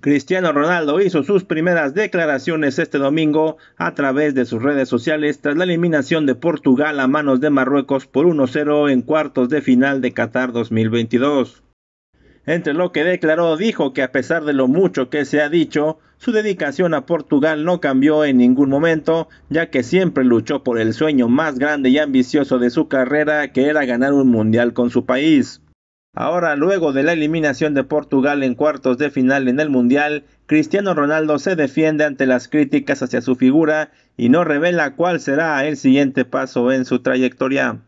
Cristiano Ronaldo hizo sus primeras declaraciones este domingo a través de sus redes sociales tras la eliminación de Portugal a manos de Marruecos por 1-0 en cuartos de final de Qatar 2022. Entre lo que declaró dijo que a pesar de lo mucho que se ha dicho, su dedicación a Portugal no cambió en ningún momento, ya que siempre luchó por el sueño más grande y ambicioso de su carrera, que era ganar un mundial con su país. Ahora, luego de la eliminación de Portugal en cuartos de final en el Mundial, Cristiano Ronaldo se defiende ante las críticas hacia su figura y no revela cuál será el siguiente paso en su trayectoria.